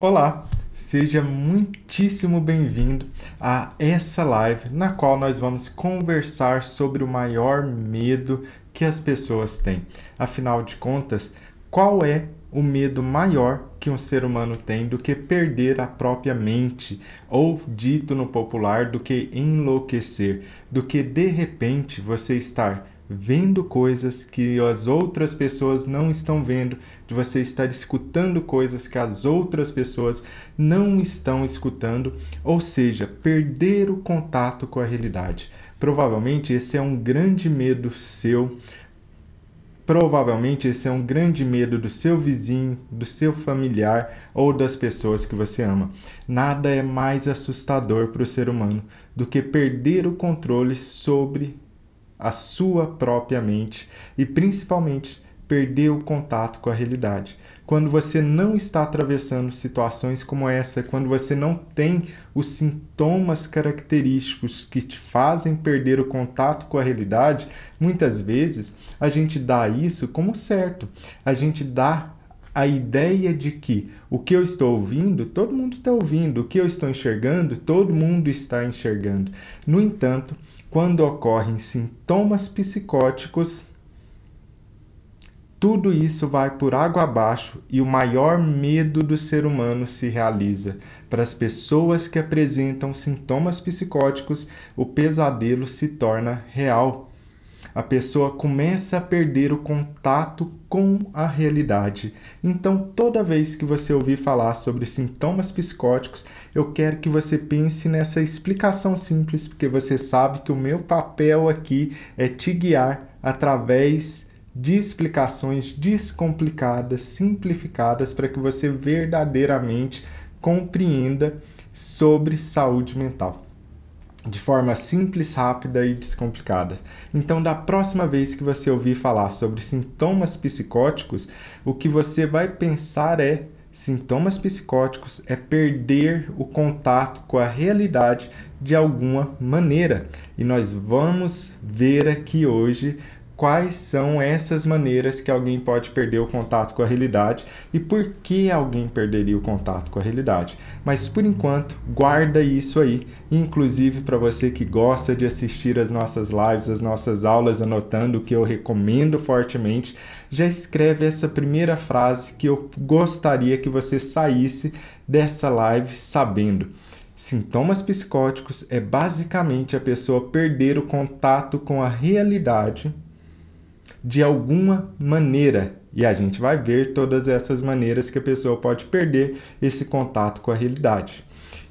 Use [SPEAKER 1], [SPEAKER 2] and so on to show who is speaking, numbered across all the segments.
[SPEAKER 1] Olá, seja muitíssimo bem-vindo a essa live na qual nós vamos conversar sobre o maior medo que as pessoas têm. Afinal de contas, qual é o medo maior que um ser humano tem do que perder a própria mente, ou dito no popular, do que enlouquecer, do que de repente você estar vendo coisas que as outras pessoas não estão vendo, de você estar escutando coisas que as outras pessoas não estão escutando, ou seja, perder o contato com a realidade. Provavelmente esse é um grande medo seu. Provavelmente esse é um grande medo do seu vizinho, do seu familiar ou das pessoas que você ama. Nada é mais assustador para o ser humano do que perder o controle sobre a sua própria mente e principalmente perder o contato com a realidade. Quando você não está atravessando situações como essa, quando você não tem os sintomas característicos que te fazem perder o contato com a realidade, muitas vezes a gente dá isso como certo. A gente dá a ideia de que o que eu estou ouvindo, todo mundo está ouvindo, o que eu estou enxergando, todo mundo está enxergando. No entanto, quando ocorrem sintomas psicóticos, tudo isso vai por água abaixo e o maior medo do ser humano se realiza. Para as pessoas que apresentam sintomas psicóticos, o pesadelo se torna real a pessoa começa a perder o contato com a realidade. Então, toda vez que você ouvir falar sobre sintomas psicóticos, eu quero que você pense nessa explicação simples, porque você sabe que o meu papel aqui é te guiar através de explicações descomplicadas, simplificadas, para que você verdadeiramente compreenda sobre saúde mental de forma simples, rápida e descomplicada. Então, da próxima vez que você ouvir falar sobre sintomas psicóticos, o que você vai pensar é: sintomas psicóticos é perder o contato com a realidade de alguma maneira. E nós vamos ver aqui hoje quais são essas maneiras que alguém pode perder o contato com a realidade e por que alguém perderia o contato com a realidade. Mas por enquanto, guarda isso aí, inclusive para você que gosta de assistir as nossas lives, as nossas aulas, anotando o que eu recomendo fortemente, já escreve essa primeira frase que eu gostaria que você saísse dessa live sabendo. Sintomas psicóticos é basicamente a pessoa perder o contato com a realidade de alguma maneira. E a gente vai ver todas essas maneiras que a pessoa pode perder esse contato com a realidade.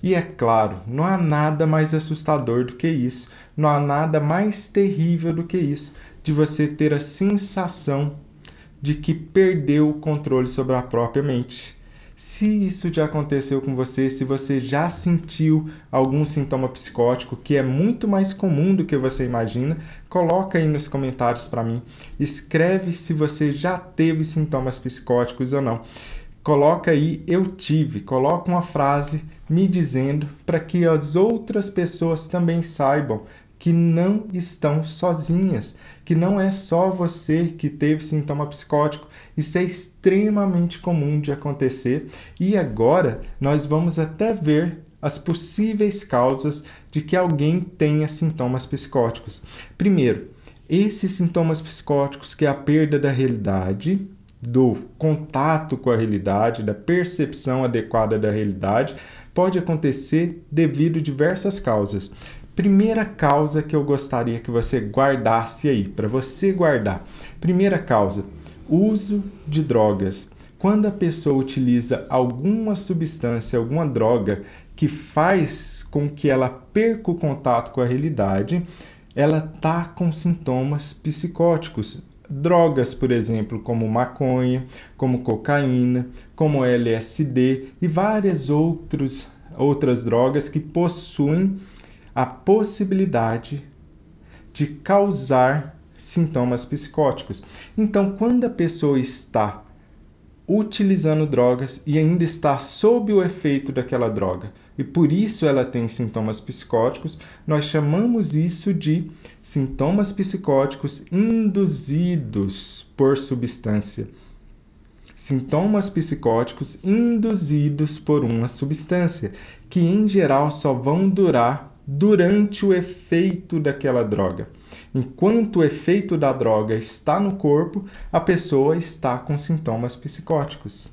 [SPEAKER 1] E é claro, não há nada mais assustador do que isso, não há nada mais terrível do que isso, de você ter a sensação de que perdeu o controle sobre a própria mente. Se isso já aconteceu com você, se você já sentiu algum sintoma psicótico que é muito mais comum do que você imagina, coloca aí nos comentários para mim. Escreve se você já teve sintomas psicóticos ou não. Coloca aí eu tive, coloca uma frase me dizendo para que as outras pessoas também saibam que não estão sozinhas, que não é só você que teve sintoma psicótico, isso é extremamente comum de acontecer. E agora nós vamos até ver as possíveis causas de que alguém tenha sintomas psicóticos. Primeiro, esses sintomas psicóticos que é a perda da realidade, do contato com a realidade, da percepção adequada da realidade, pode acontecer devido a diversas causas. Primeira causa que eu gostaria que você guardasse aí, para você guardar. Primeira causa: uso de drogas. Quando a pessoa utiliza alguma substância, alguma droga que faz com que ela perca o contato com a realidade, ela tá com sintomas psicóticos. Drogas, por exemplo, como maconha, como cocaína, como LSD e várias outros, outras drogas que possuem a possibilidade de causar sintomas psicóticos. Então, quando a pessoa está utilizando drogas e ainda está sob o efeito daquela droga, e por isso ela tem sintomas psicóticos, nós chamamos isso de sintomas psicóticos induzidos por substância. Sintomas psicóticos induzidos por uma substância, que em geral só vão durar durante o efeito daquela droga. Enquanto o efeito da droga está no corpo, a pessoa está com sintomas psicóticos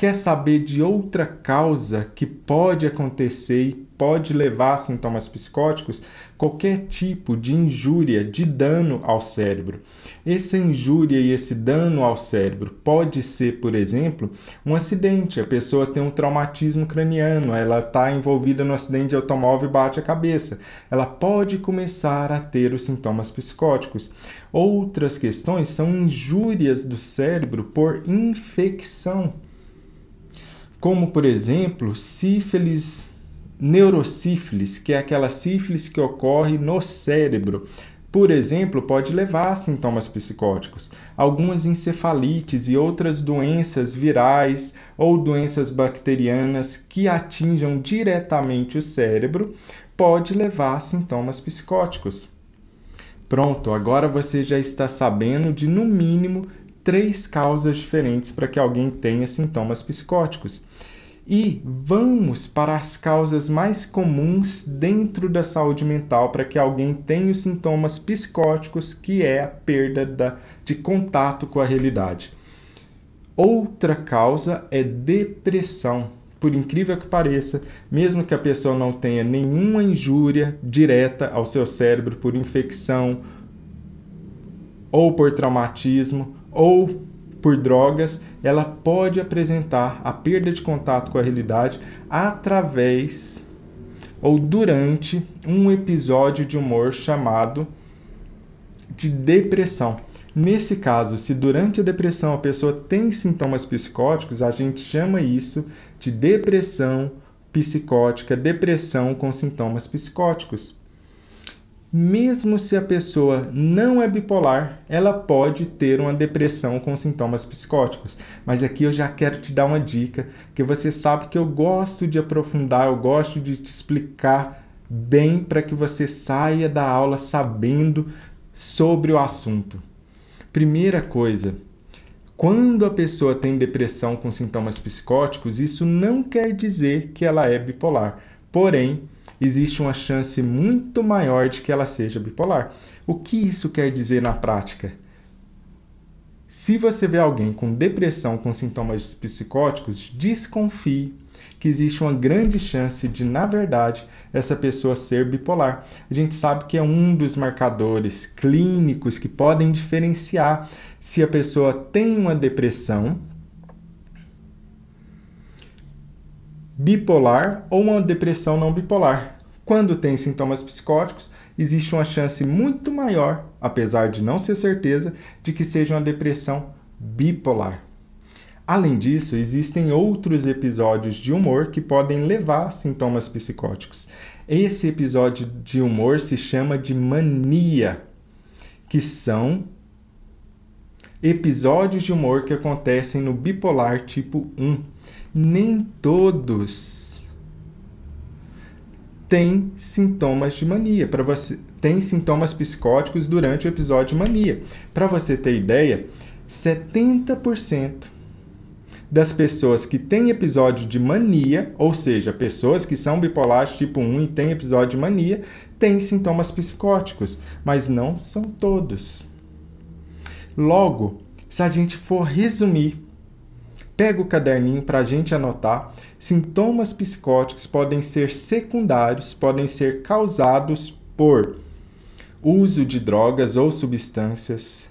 [SPEAKER 1] quer saber de outra causa que pode acontecer e pode levar a sintomas psicóticos, qualquer tipo de injúria, de dano ao cérebro. Essa injúria e esse dano ao cérebro pode ser, por exemplo, um acidente. A pessoa tem um traumatismo craniano, ela está envolvida no acidente de automóvel e bate a cabeça. Ela pode começar a ter os sintomas psicóticos. Outras questões são injúrias do cérebro por infecção como por exemplo sífilis neurosífilis, que é aquela sífilis que ocorre no cérebro. Por exemplo, pode levar a sintomas psicóticos. Algumas encefalites e outras doenças virais ou doenças bacterianas que atinjam diretamente o cérebro pode levar a sintomas psicóticos. Pronto, agora você já está sabendo de no mínimo três causas diferentes para que alguém tenha sintomas psicóticos. E vamos para as causas mais comuns dentro da saúde mental para que alguém tenha os sintomas psicóticos, que é a perda da, de contato com a realidade. Outra causa é depressão. Por incrível que pareça, mesmo que a pessoa não tenha nenhuma injúria direta ao seu cérebro por infecção ou por traumatismo, ou por drogas, ela pode apresentar a perda de contato com a realidade através ou durante um episódio de humor chamado de depressão. Nesse caso, se durante a depressão a pessoa tem sintomas psicóticos, a gente chama isso de depressão psicótica, depressão com sintomas psicóticos mesmo se a pessoa não é bipolar, ela pode ter uma depressão com sintomas psicóticos. Mas aqui eu já quero te dar uma dica, que você sabe que eu gosto de aprofundar, eu gosto de te explicar bem para que você saia da aula sabendo sobre o assunto. Primeira coisa, quando a pessoa tem depressão com sintomas psicóticos, isso não quer dizer que ela é bipolar. Porém, existe uma chance muito maior de que ela seja bipolar. O que isso quer dizer na prática? Se você vê alguém com depressão com sintomas psicóticos, desconfie que existe uma grande chance de, na verdade, essa pessoa ser bipolar. A gente sabe que é um dos marcadores clínicos que podem diferenciar se a pessoa tem uma depressão bipolar ou uma depressão não bipolar. Quando tem sintomas psicóticos, existe uma chance muito maior, apesar de não ser certeza, de que seja uma depressão bipolar. Além disso, existem outros episódios de humor que podem levar a sintomas psicóticos. Esse episódio de humor se chama de mania, que são episódios de humor que acontecem no bipolar tipo 1 nem todos têm sintomas de mania. Para você tem sintomas psicóticos durante o episódio de mania. Para você ter ideia, 70% das pessoas que têm episódio de mania, ou seja, pessoas que são bipolares tipo 1 e têm episódio de mania, têm sintomas psicóticos, mas não são todos. Logo, se a gente for resumir pega o caderninho para a gente anotar. Sintomas psicóticos podem ser secundários, podem ser causados por uso de drogas ou substâncias,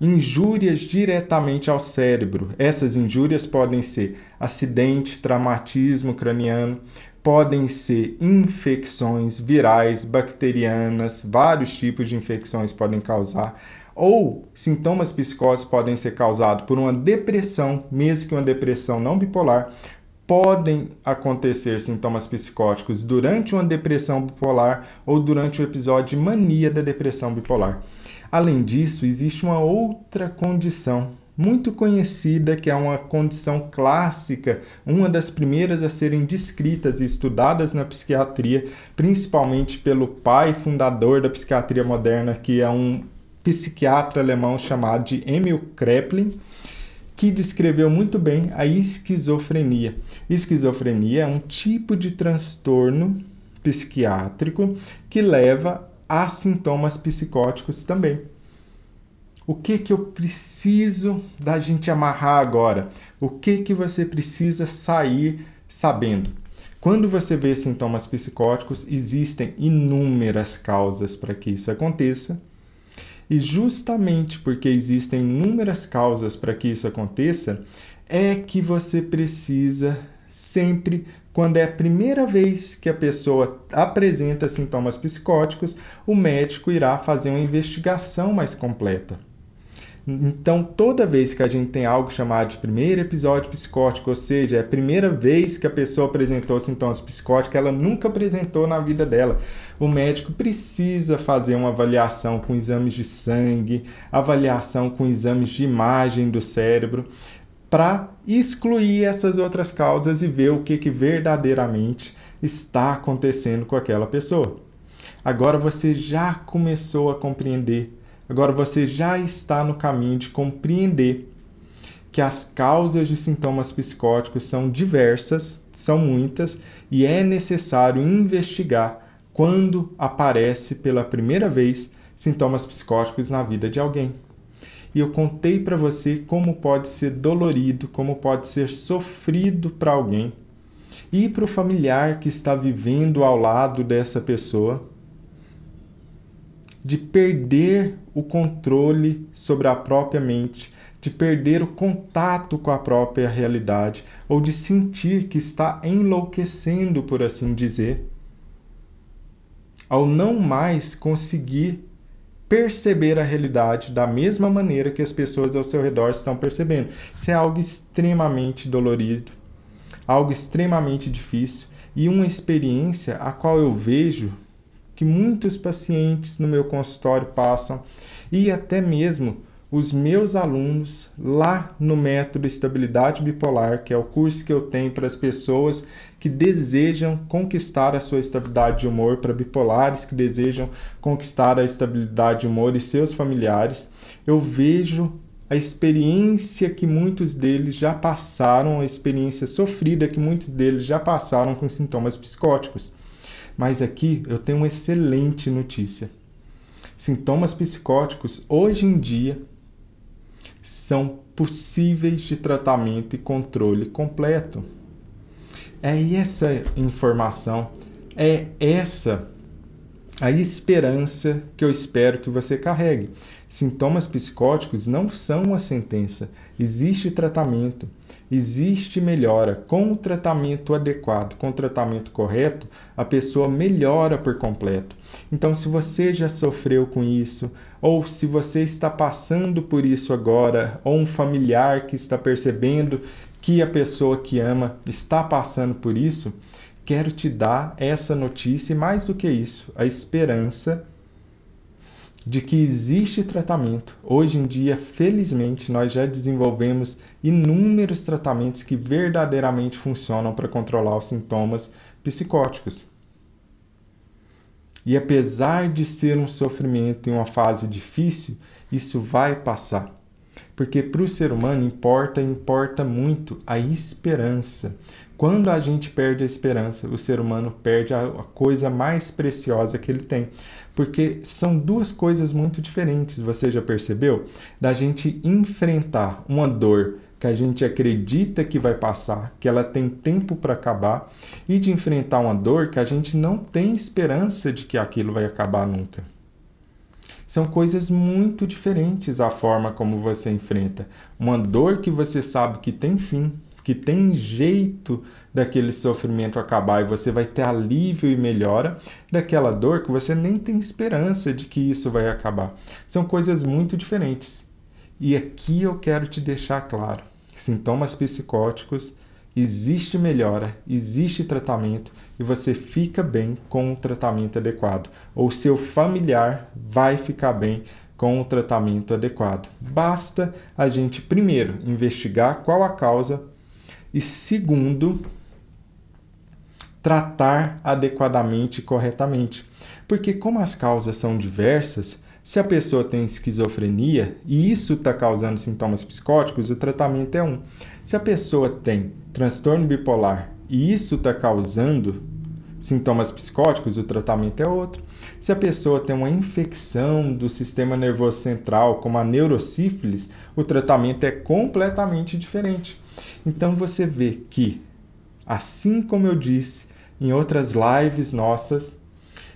[SPEAKER 1] injúrias diretamente ao cérebro. Essas injúrias podem ser acidente, traumatismo craniano, podem ser infecções virais, bacterianas, vários tipos de infecções podem causar ou sintomas psicóticos podem ser causados por uma depressão, mesmo que uma depressão não bipolar, podem acontecer sintomas psicóticos durante uma depressão bipolar ou durante o episódio de mania da depressão bipolar. Além disso, existe uma outra condição muito conhecida, que é uma condição clássica, uma das primeiras a serem descritas e estudadas na psiquiatria, principalmente pelo pai fundador da psiquiatria moderna, que é um psiquiatra alemão chamado de Emil Kreplin, que descreveu muito bem a esquizofrenia. Esquizofrenia é um tipo de transtorno psiquiátrico que leva a sintomas psicóticos também. O que que eu preciso da gente amarrar agora? O que que você precisa sair sabendo? Quando você vê sintomas psicóticos, existem inúmeras causas para que isso aconteça e justamente porque existem inúmeras causas para que isso aconteça, é que você precisa sempre quando é a primeira vez que a pessoa apresenta sintomas psicóticos, o médico irá fazer uma investigação mais completa. Então, toda vez que a gente tem algo chamado de primeiro episódio psicótico, ou seja, é a primeira vez que a pessoa apresentou sintomas psicóticos, ela nunca apresentou na vida dela. O médico precisa fazer uma avaliação com exames de sangue, avaliação com exames de imagem do cérebro, para excluir essas outras causas e ver o que, que verdadeiramente está acontecendo com aquela pessoa. Agora você já começou a compreender Agora você já está no caminho de compreender que as causas de sintomas psicóticos são diversas, são muitas, e é necessário investigar quando aparece pela primeira vez sintomas psicóticos na vida de alguém. E eu contei para você como pode ser dolorido, como pode ser sofrido para alguém e para o familiar que está vivendo ao lado dessa pessoa de perder o controle sobre a própria mente, de perder o contato com a própria realidade, ou de sentir que está enlouquecendo, por assim dizer, ao não mais conseguir perceber a realidade da mesma maneira que as pessoas ao seu redor estão percebendo. Isso é algo extremamente dolorido, algo extremamente difícil e uma experiência a qual eu vejo que muitos pacientes no meu consultório passam e até mesmo os meus alunos lá no método Estabilidade Bipolar, que é o curso que eu tenho para as pessoas que desejam conquistar a sua estabilidade de humor, para bipolares que desejam conquistar a estabilidade de humor e seus familiares, eu vejo a experiência que muitos deles já passaram, a experiência sofrida que muitos deles já passaram com sintomas psicóticos. Mas aqui eu tenho uma excelente notícia. Sintomas psicóticos hoje em dia são possíveis de tratamento e controle completo. É essa informação, é essa a esperança que eu espero que você carregue. Sintomas psicóticos não são uma sentença, existe tratamento existe melhora. Com o tratamento adequado, com o tratamento correto, a pessoa melhora por completo. Então, se você já sofreu com isso, ou se você está passando por isso agora, ou um familiar que está percebendo que a pessoa que ama está passando por isso, quero te dar essa notícia e mais do que isso, a esperança de que existe tratamento. Hoje em dia, felizmente, nós já desenvolvemos inúmeros tratamentos que verdadeiramente funcionam para controlar os sintomas psicóticos. E apesar de ser um sofrimento e uma fase difícil, isso vai passar. Porque para o ser humano importa, importa muito a esperança. Quando a gente perde a esperança, o ser humano perde a, a coisa mais preciosa que ele tem. Porque são duas coisas muito diferentes, você já percebeu? Da gente enfrentar uma dor que a gente acredita que vai passar, que ela tem tempo para acabar, e de enfrentar uma dor que a gente não tem esperança de que aquilo vai acabar nunca. São coisas muito diferentes a forma como você enfrenta. Uma dor que você sabe que tem fim, que tem jeito daquele sofrimento acabar e você vai ter alívio e melhora daquela dor que você nem tem esperança de que isso vai acabar. São coisas muito diferentes. E aqui eu quero te deixar claro: sintomas psicóticos, existe melhora, existe tratamento e você fica bem com o tratamento adequado. Ou seu familiar vai ficar bem com o tratamento adequado. Basta a gente, primeiro, investigar qual a causa e, segundo, tratar adequadamente e corretamente. Porque, como as causas são diversas, se a pessoa tem esquizofrenia e isso está causando sintomas psicóticos, o tratamento é um. Se a pessoa tem transtorno bipolar e isso está causando sintomas psicóticos, o tratamento é outro. Se a pessoa tem uma infecção do sistema nervoso central, como a neurosífilis, o tratamento é completamente diferente. Então você vê que, assim como eu disse em outras lives nossas,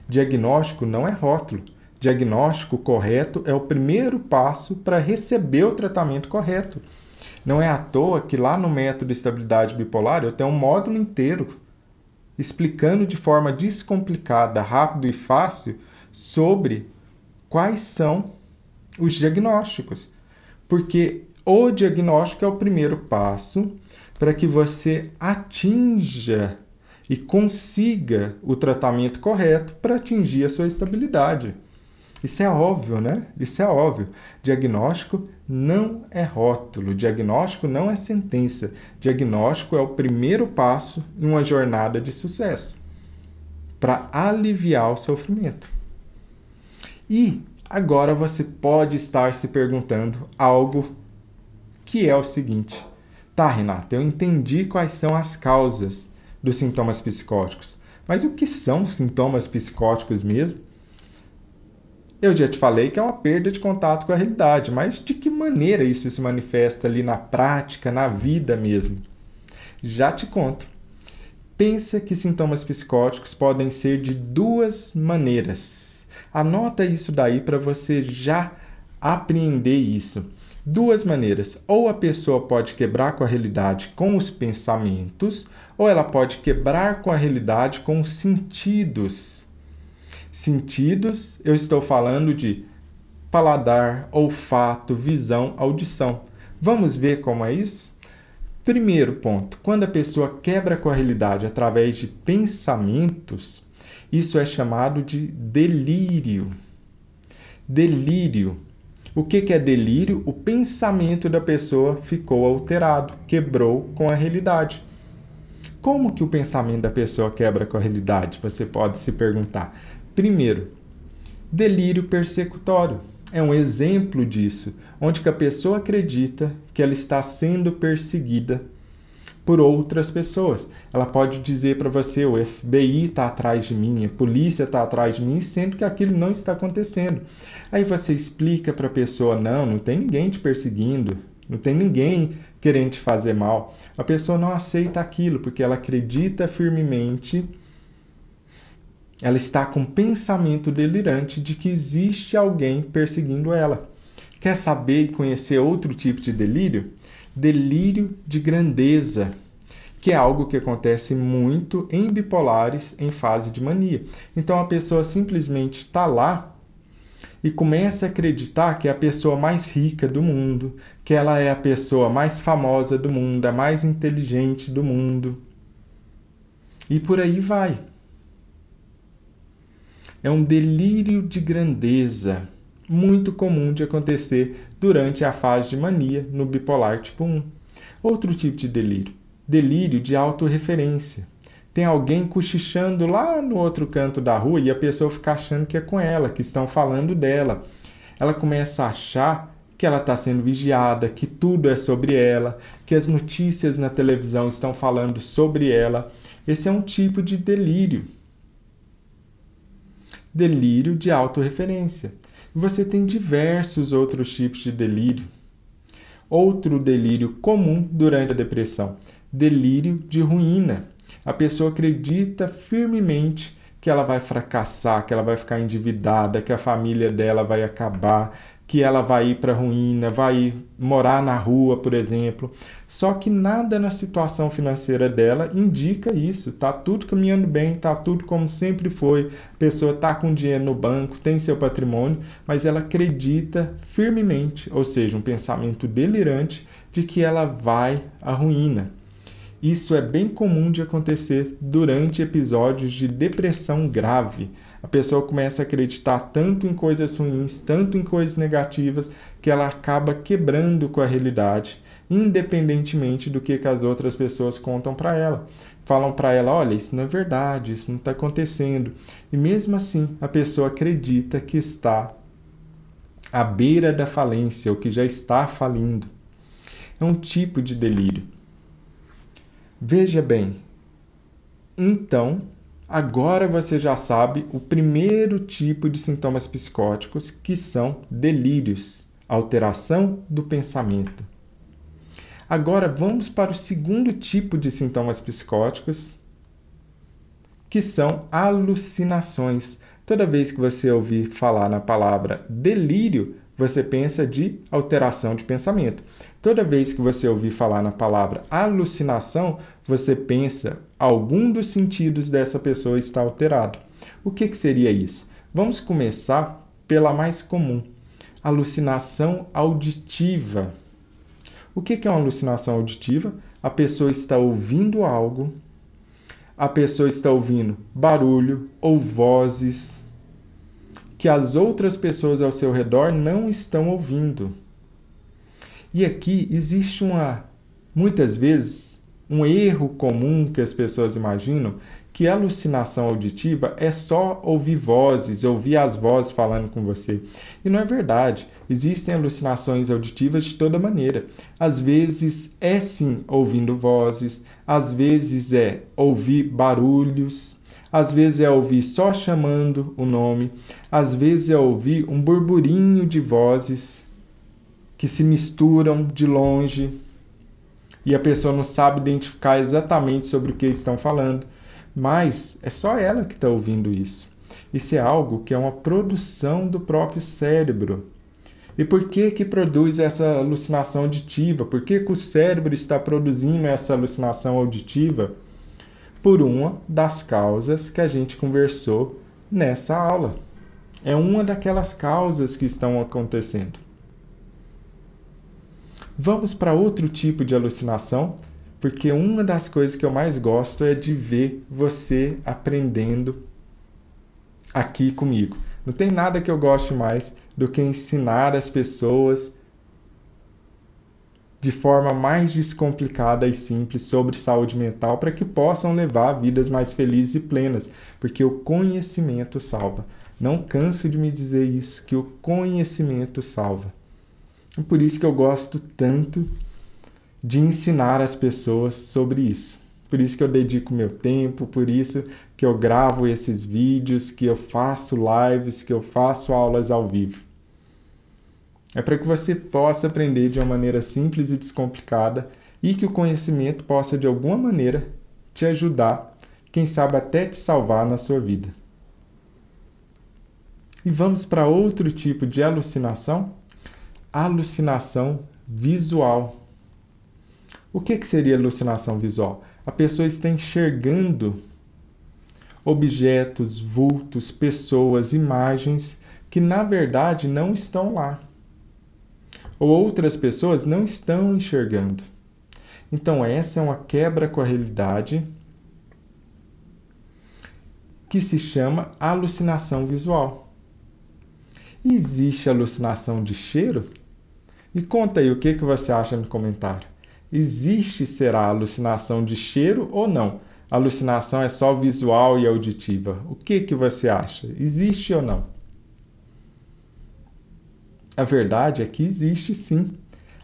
[SPEAKER 1] diagnóstico não é rótulo diagnóstico correto é o primeiro passo para receber o tratamento correto. Não é à toa que lá no método de estabilidade bipolar eu tenho um módulo inteiro explicando de forma descomplicada, rápido e fácil sobre quais são os diagnósticos. Porque o diagnóstico é o primeiro passo para que você atinja e consiga o tratamento correto para atingir a sua estabilidade. Isso é óbvio, né? Isso é óbvio. Diagnóstico não é rótulo, diagnóstico não é sentença. Diagnóstico é o primeiro passo em uma jornada de sucesso para aliviar o sofrimento. E agora você pode estar se perguntando algo que é o seguinte: tá, Renata, eu entendi quais são as causas dos sintomas psicóticos, mas o que são sintomas psicóticos mesmo? Eu já te falei que é uma perda de contato com a realidade, mas de que maneira isso se manifesta ali na prática, na vida mesmo? Já te conto. Pensa que sintomas psicóticos podem ser de duas maneiras. Anota isso daí para você já apreender isso. Duas maneiras: ou a pessoa pode quebrar com a realidade com os pensamentos, ou ela pode quebrar com a realidade com os sentidos sentidos, eu estou falando de paladar, olfato, visão, audição. Vamos ver como é isso? Primeiro ponto: quando a pessoa quebra com a realidade através de pensamentos, isso é chamado de delírio. Delírio. O que é delírio? O pensamento da pessoa ficou alterado, quebrou com a realidade. Como que o pensamento da pessoa quebra com a realidade? Você pode se perguntar. Primeiro, delírio persecutório é um exemplo disso, onde a pessoa acredita que ela está sendo perseguida por outras pessoas. Ela pode dizer para você: o FBI está atrás de mim, a polícia está atrás de mim, sendo que aquilo não está acontecendo. Aí você explica para a pessoa: não, não tem ninguém te perseguindo, não tem ninguém querendo te fazer mal. A pessoa não aceita aquilo porque ela acredita firmemente ela está com pensamento delirante de que existe alguém perseguindo ela. Quer saber e conhecer outro tipo de delírio? Delírio de grandeza, que é algo que acontece muito em bipolares em fase de mania. Então a pessoa simplesmente está lá e começa a acreditar que é a pessoa mais rica do mundo, que ela é a pessoa mais famosa do mundo, a mais inteligente do mundo. E por aí vai é um delírio de grandeza, muito comum de acontecer durante a fase de mania no bipolar tipo 1. Outro tipo de delírio, delírio de autorreferência. Tem alguém cochichando lá no outro canto da rua e a pessoa fica achando que é com ela, que estão falando dela. Ela começa a achar que ela está sendo vigiada, que tudo é sobre ela, que as notícias na televisão estão falando sobre ela. Esse é um tipo de delírio delírio de autorreferência. Você tem diversos outros tipos de delírio. Outro delírio comum durante a depressão, delírio de ruína. A pessoa acredita firmemente que ela vai fracassar, que ela vai ficar endividada, que a família dela vai acabar, que ela vai ir para ruína, vai morar na rua, por exemplo. Só que nada na situação financeira dela indica isso. Tá tudo caminhando bem, tá tudo como sempre foi. A pessoa tá com dinheiro no banco, tem seu patrimônio, mas ela acredita firmemente, ou seja, um pensamento delirante de que ela vai à ruína. Isso é bem comum de acontecer durante episódios de depressão grave. A pessoa começa a acreditar tanto em coisas ruins, tanto em coisas negativas, que ela acaba quebrando com a realidade, independentemente do que, que as outras pessoas contam para ela. Falam para ela: olha, isso não é verdade, isso não está acontecendo. E mesmo assim, a pessoa acredita que está à beira da falência, ou que já está falindo. É um tipo de delírio. Veja bem, então Agora você já sabe o primeiro tipo de sintomas psicóticos, que são delírios, alteração do pensamento. Agora vamos para o segundo tipo de sintomas psicóticos, que são alucinações. Toda vez que você ouvir falar na palavra delírio, você pensa de alteração de pensamento. Toda vez que você ouvir falar na palavra alucinação, você pensa algum dos sentidos dessa pessoa está alterado. O que, que seria isso? Vamos começar pela mais comum, alucinação auditiva. O que, que é uma alucinação auditiva? A pessoa está ouvindo algo, a pessoa está ouvindo barulho ou vozes que as outras pessoas ao seu redor não estão ouvindo. E aqui existe uma, muitas vezes, um erro comum que as pessoas imaginam que é a alucinação auditiva é só ouvir vozes, ouvir as vozes falando com você. E não é verdade. Existem alucinações auditivas de toda maneira. Às vezes é sim ouvindo vozes, às vezes é ouvir barulhos, às vezes é ouvir só chamando o nome, às vezes é ouvir um burburinho de vozes que se misturam de longe e a pessoa não sabe identificar exatamente sobre o que estão falando, mas é só ela que está ouvindo isso. Isso é algo que é uma produção do próprio cérebro. E por que que produz essa alucinação auditiva? Por que, que o cérebro está produzindo essa alucinação auditiva? por uma das causas que a gente conversou nessa aula. É uma daquelas causas que estão acontecendo. Vamos para outro tipo de alucinação, porque uma das coisas que eu mais gosto é de ver você aprendendo aqui comigo. Não tem nada que eu goste mais do que ensinar as pessoas de forma mais descomplicada e simples sobre saúde mental para que possam levar vidas mais felizes e plenas, porque o conhecimento salva. Não canso de me dizer isso, que o conhecimento salva. É por isso que eu gosto tanto de ensinar as pessoas sobre isso. Por isso que eu dedico meu tempo, por isso que eu gravo esses vídeos, que eu faço lives, que eu faço aulas ao vivo. É para que você possa aprender de uma maneira simples e descomplicada e que o conhecimento possa, de alguma maneira, te ajudar, quem sabe até te salvar na sua vida. E vamos para outro tipo de alucinação? Alucinação visual. O que, que seria alucinação visual? A pessoa está enxergando objetos, vultos, pessoas, imagens que na verdade não estão lá ou outras pessoas não estão enxergando. Então, essa é uma quebra com a realidade que se chama alucinação visual. Existe alucinação de cheiro? E conta aí o que, que você acha no comentário. Existe será alucinação de cheiro ou não? alucinação é só visual e auditiva. O que, que você acha? Existe ou não? A verdade é que existe sim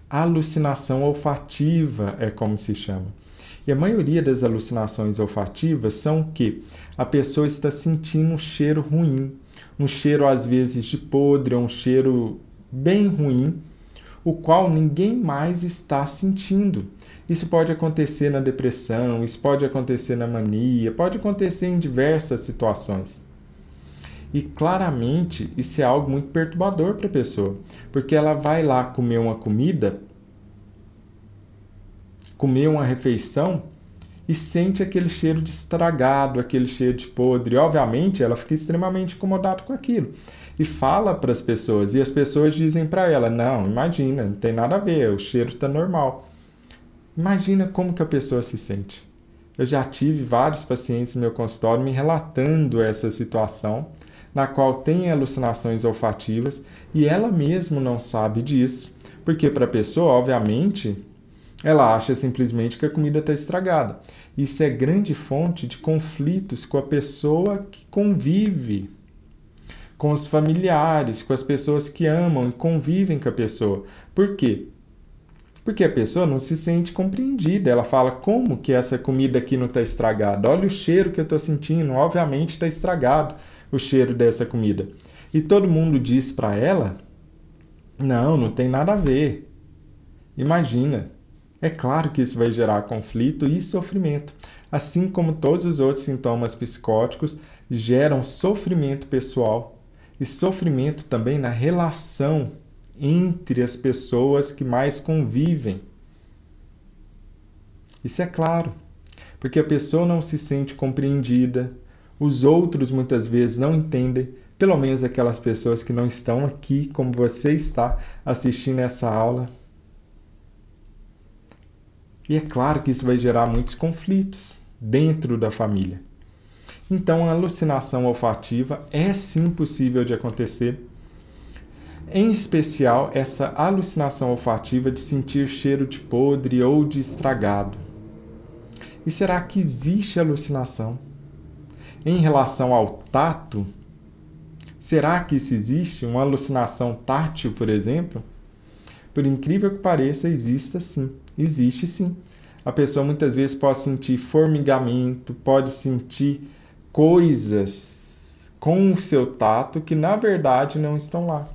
[SPEAKER 1] alucinação olfativa, é como se chama. E a maioria das alucinações olfativas são que a pessoa está sentindo um cheiro ruim, um cheiro às vezes de podre, um cheiro bem ruim, o qual ninguém mais está sentindo. Isso pode acontecer na depressão, isso pode acontecer na mania, pode acontecer em diversas situações. E claramente isso é algo muito perturbador para a pessoa, porque ela vai lá comer uma comida, comer uma refeição e sente aquele cheiro de estragado, aquele cheiro de podre. Obviamente, ela fica extremamente incomodada com aquilo e fala para as pessoas, e as pessoas dizem para ela: "Não, imagina, não tem nada a ver, o cheiro está normal". Imagina como que a pessoa se sente. Eu já tive vários pacientes no meu consultório me relatando essa situação na qual tem alucinações olfativas e ela mesma não sabe disso, porque para a pessoa, obviamente, ela acha simplesmente que a comida está estragada. Isso é grande fonte de conflitos com a pessoa que convive, com os familiares, com as pessoas que amam e convivem com a pessoa. Por quê? Porque a pessoa não se sente compreendida. Ela fala: como que essa comida aqui não está estragada? Olha o cheiro que eu estou sentindo, obviamente está estragado o cheiro dessa comida. E todo mundo diz para ela: não, não tem nada a ver. Imagina. É claro que isso vai gerar conflito e sofrimento, assim como todos os outros sintomas psicóticos geram sofrimento pessoal e sofrimento também na relação entre as pessoas que mais convivem. Isso é claro, porque a pessoa não se sente compreendida, os outros muitas vezes não entendem, pelo menos aquelas pessoas que não estão aqui, como você está assistindo essa aula. E é claro que isso vai gerar muitos conflitos dentro da família. Então, a alucinação olfativa é sim possível de acontecer, em especial essa alucinação olfativa de sentir cheiro de podre ou de estragado. E será que existe alucinação? Em relação ao tato, será que se existe uma alucinação tátil, por exemplo? Por incrível que pareça, existe sim. Existe sim. A pessoa muitas vezes pode sentir formigamento, pode sentir coisas com o seu tato que na verdade não estão lá.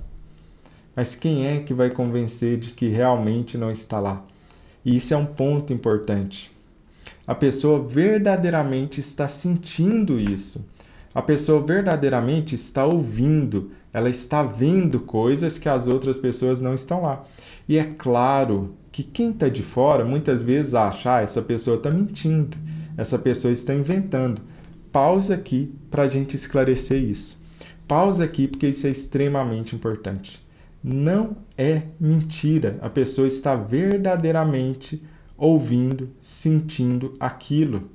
[SPEAKER 1] Mas quem é que vai convencer de que realmente não está lá? E isso é um ponto importante. A pessoa verdadeiramente está sentindo isso. A pessoa verdadeiramente está ouvindo, ela está vendo coisas que as outras pessoas não estão lá. E é claro que quem está de fora muitas vezes acha: ah, essa pessoa está mentindo, essa pessoa está inventando. Pausa aqui para a gente esclarecer isso. Pausa aqui porque isso é extremamente importante. Não é mentira, a pessoa está verdadeiramente ouvindo, sentindo aquilo.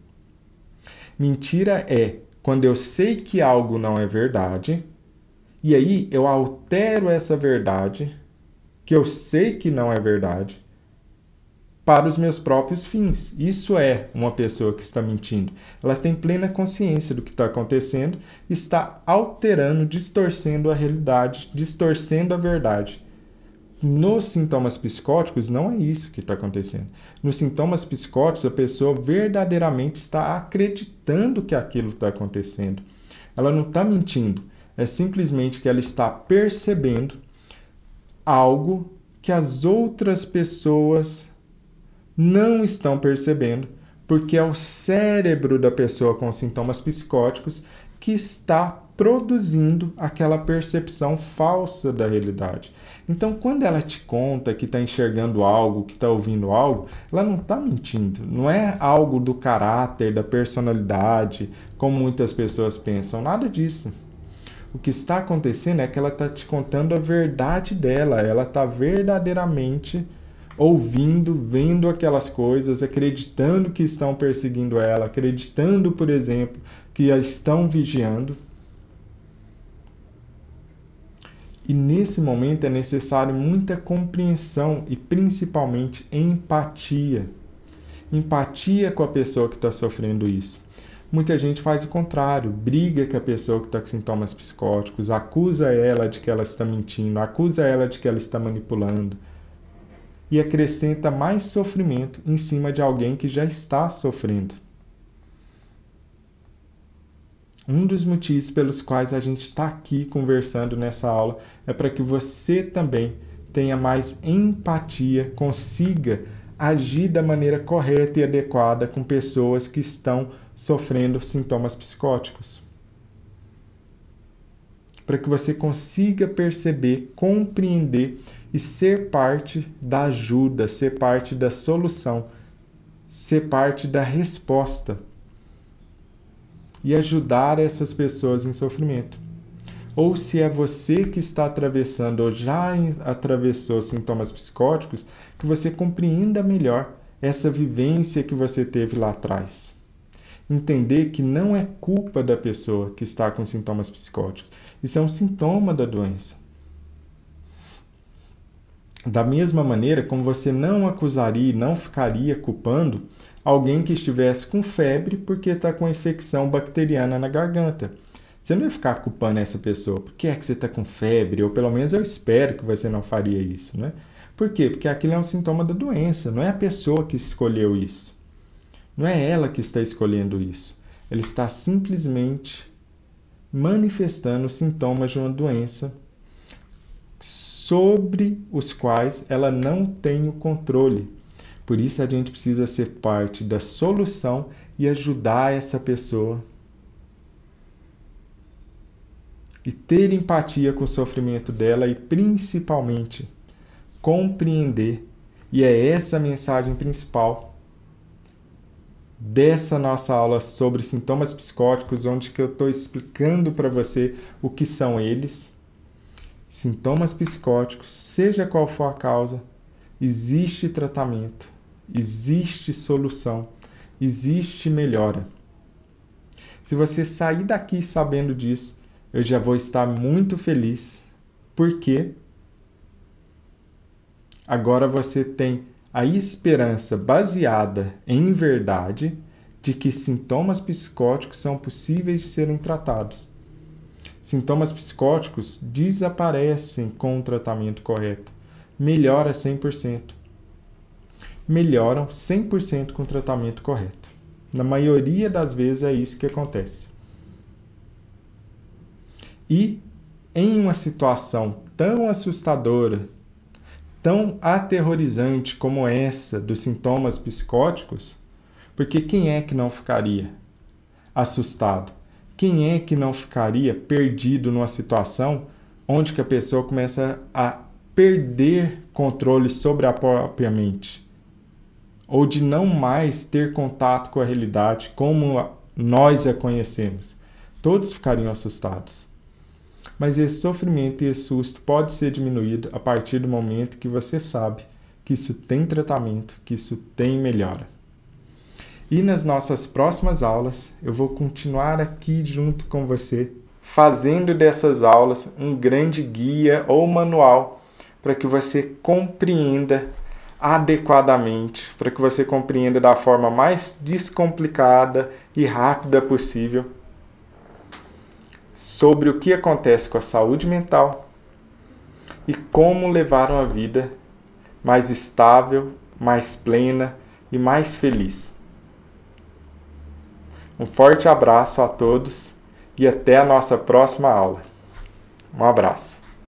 [SPEAKER 1] Mentira é quando eu sei que algo não é verdade e aí eu altero essa verdade, que eu sei que não é verdade, para os meus próprios fins. Isso é uma pessoa que está mentindo. Ela tem plena consciência do que está acontecendo, está alterando, distorcendo a realidade, distorcendo a verdade. Nos sintomas psicóticos, não é isso que está acontecendo. Nos sintomas psicóticos, a pessoa verdadeiramente está acreditando que aquilo está acontecendo. Ela não está mentindo. É simplesmente que ela está percebendo algo que as outras pessoas não estão percebendo, porque é o cérebro da pessoa com sintomas psicóticos que está produzindo aquela percepção falsa da realidade. Então, quando ela te conta que está enxergando algo, que está ouvindo algo, ela não está mentindo. Não é algo do caráter, da personalidade, como muitas pessoas pensam. Nada disso. O que está acontecendo é que ela está te contando a verdade dela. Ela está verdadeiramente ouvindo, vendo aquelas coisas, acreditando que estão perseguindo ela, acreditando, por exemplo, que a estão vigiando. E nesse momento é necessário muita compreensão e principalmente empatia. Empatia com a pessoa que está sofrendo isso. Muita gente faz o contrário, briga com a pessoa que está com sintomas psicóticos, acusa ela de que ela está mentindo, acusa ela de que ela está manipulando. E acrescenta mais sofrimento em cima de alguém que já está sofrendo. Um dos motivos pelos quais a gente está aqui conversando nessa aula é para que você também tenha mais empatia, consiga agir da maneira correta e adequada com pessoas que estão sofrendo sintomas psicóticos. Para que você consiga perceber, compreender e ser parte da ajuda, ser parte da solução, ser parte da resposta e ajudar essas pessoas em sofrimento. Ou se é você que está atravessando ou já atravessou sintomas psicóticos, que você compreenda melhor essa vivência que você teve lá atrás. Entender que não é culpa da pessoa que está com sintomas psicóticos, isso é um sintoma da doença. Da mesma maneira como você não acusaria e não ficaria culpando alguém que estivesse com febre porque está com infecção bacteriana na garganta. Você não ia ficar culpando essa pessoa. Por que é que você está com febre? Ou pelo menos eu espero que você não faria isso, né? Por quê? Porque aquilo é um sintoma da doença, não é a pessoa que escolheu isso. Não é ela que está escolhendo isso. Ela está simplesmente manifestando sintomas de uma doença sobre os quais ela não tem o controle. Por isso a gente precisa ser parte da solução e ajudar essa pessoa. E ter empatia com o sofrimento dela e principalmente compreender. E é essa a mensagem principal dessa nossa aula sobre sintomas psicóticos, onde que eu estou explicando para você o que são eles. Sintomas psicóticos, seja qual for a causa, existe tratamento. Existe solução, existe melhora. Se você sair daqui sabendo disso, eu já vou estar muito feliz, porque agora você tem a esperança baseada em verdade de que sintomas psicóticos são possíveis de serem tratados. Sintomas psicóticos desaparecem com o tratamento correto, melhora 100% melhoram 100% com o tratamento correto. Na maioria das vezes é isso que acontece. E em uma situação tão assustadora, tão aterrorizante como essa dos sintomas psicóticos, porque quem é que não ficaria assustado? Quem é que não ficaria perdido numa situação onde que a pessoa começa a perder controle sobre a própria mente? ou de não mais ter contato com a realidade como nós a conhecemos. Todos ficariam assustados. Mas esse sofrimento e esse susto pode ser diminuído a partir do momento que você sabe que isso tem tratamento, que isso tem melhora. E nas nossas próximas aulas, eu vou continuar aqui junto com você, fazendo dessas aulas um grande guia ou manual para que você compreenda adequadamente para que você compreenda da forma mais descomplicada e rápida possível sobre o que acontece com a saúde mental e como levar uma vida mais estável, mais plena e mais feliz. Um forte abraço a todos e até a nossa próxima aula. Um abraço.